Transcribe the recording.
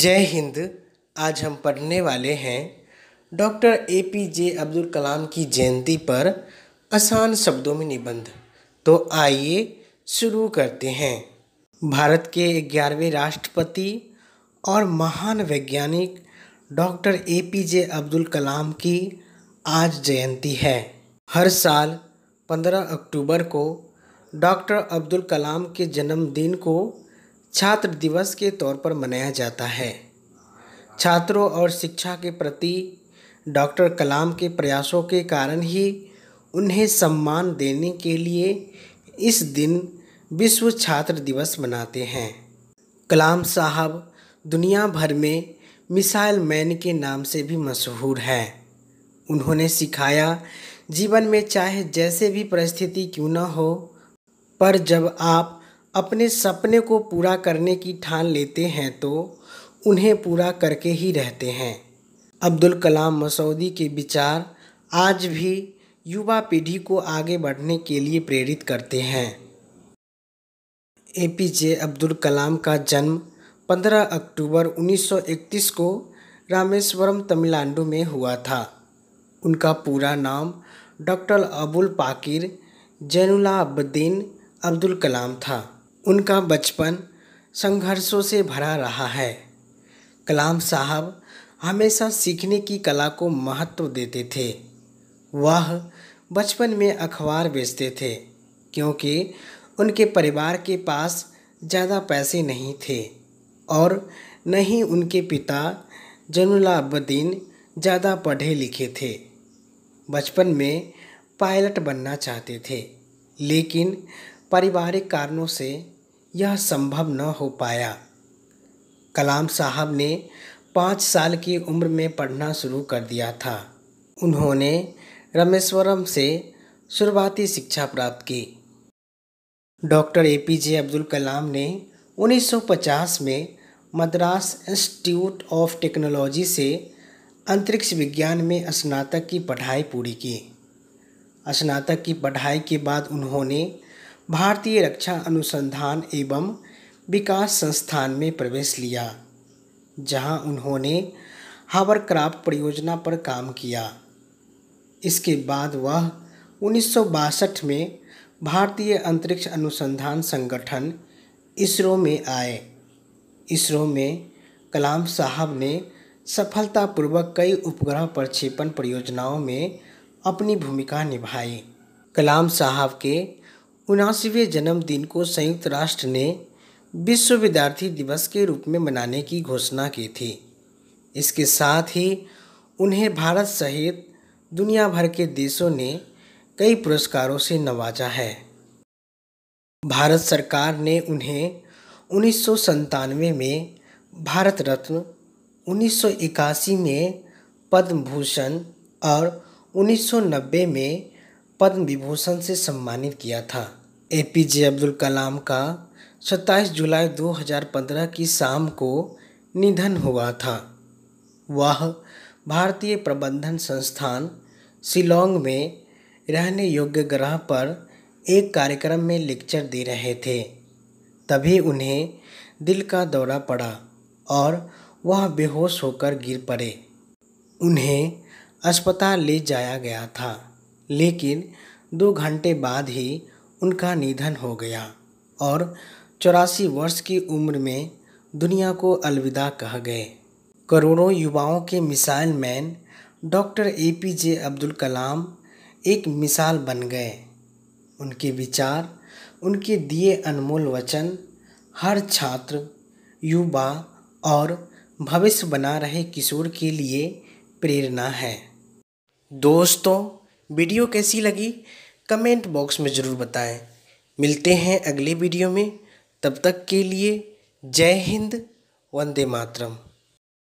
जय हिंद आज हम पढ़ने वाले हैं doctor A P J Abdul Kalam की जयंती पर आसान शब्दों में निबंध तो आइए शुरू करते हैं भारत के ग्यारहवें राष्ट्रपति और महान वैज्ञानिक doctor A P J Abdul Kalam की आज जयंती है हर साल 15 अक्टूबर को डॉक्टर अब्दुल कलाम के जन्मदिन को छात्र दिवस के तौर पर मनाया जाता है छात्रों और शिक्षा के प्रति डॉक्टर कलाम के प्रयासों के कारण ही उन्हें सम्मान देने के लिए इस दिन विश्व छात्र दिवस मनाते हैं कलाम साहब दुनिया भर में मिसाइल मैन के नाम से भी मशहूर हैं उन्होंने सिखाया जीवन में चाहे जैसे भी परिस्थिति क्यों ना हो पर जब आप अपने सपने को पूरा करने की ठान लेते हैं तो उन्हें पूरा करके ही रहते हैं अब्दुल कलाम मसौदी के विचार आज भी युवा पीढ़ी को आगे बढ़ने के लिए प्रेरित करते हैं ए पी जे अब्दुल कलाम का जन्म 15 अक्टूबर 1931 को रामेश्वरम तमिलनाडु में हुआ था उनका पूरा नाम डॉक्टर अबुल पाकिर जैनुलाब्दीन अब्दुल कलाम था उनका बचपन संघर्षों से भरा रहा है कलाम साहब हमेशा सीखने की कला को महत्व देते थे वह बचपन में अखबार बेचते थे क्योंकि उनके परिवार के पास ज़्यादा पैसे नहीं थे और न ही उनके पिता जनुलाब्दीन ज़्यादा पढ़े लिखे थे बचपन में पायलट बनना चाहते थे लेकिन पारिवारिक कारणों से यह संभव न हो पाया कलाम साहब ने पाँच साल की उम्र में पढ़ना शुरू कर दिया था उन्होंने रमेश्वरम से शुरुआती शिक्षा प्राप्त की doctor A P J Abdul Kalam ने 1950 में मद्रास इंस्टीट्यूट ऑफ टेक्नोलॉजी से अंतरिक्ष विज्ञान में स्नातक की पढ़ाई पूरी की स्नातक की पढ़ाई के बाद उन्होंने भारतीय रक्षा अनुसंधान एवं विकास संस्थान में प्रवेश लिया जहां उन्होंने हावरक्राफ्ट परियोजना पर काम किया इसके बाद वह उन्नीस में भारतीय अंतरिक्ष अनुसंधान संगठन इसरो में आए इसरो में कलाम साहब ने सफलतापूर्वक कई उपग्रह प्रक्षेपण परियोजनाओं में अपनी भूमिका निभाई कलाम साहब के उनासीवें जन्मदिन को संयुक्त राष्ट्र ने विश्व विद्यार्थी दिवस के रूप में मनाने की घोषणा की थी इसके साथ ही उन्हें भारत सहित दुनिया भर के देशों ने कई पुरस्कारों से नवाजा है भारत सरकार ने उन्हें उन्नीस में भारत रत्न उन्नीस में पद्म भूषण और 1990 में पद्म विभूषण से सम्मानित किया था ए पी जे अब्दुल कलाम का 27 जुलाई 2015 की शाम को निधन हुआ था वह भारतीय प्रबंधन संस्थान शिलोंग में रहने योग्य ग्रह पर एक कार्यक्रम में लेक्चर दे रहे थे तभी उन्हें दिल का दौरा पड़ा और वह बेहोश होकर गिर पड़े उन्हें अस्पताल ले जाया गया था लेकिन दो घंटे बाद ही उनका निधन हो गया और चौरासी वर्ष की उम्र में दुनिया को अलविदा कह गए करोड़ों युवाओं के missile man doctor A P J Abdul Kalam एक मिसाल बन गए उनके विचार उनके दिए अनमोल वचन हर छात्र युवा और भविष्य बना रहे किशोर के लिए प्रेरणा है दोस्तों वीडियो कैसी लगी कमेंट बॉक्स में ज़रूर बताएं मिलते हैं अगले वीडियो में तब तक के लिए जय हिंद वंदे मातरम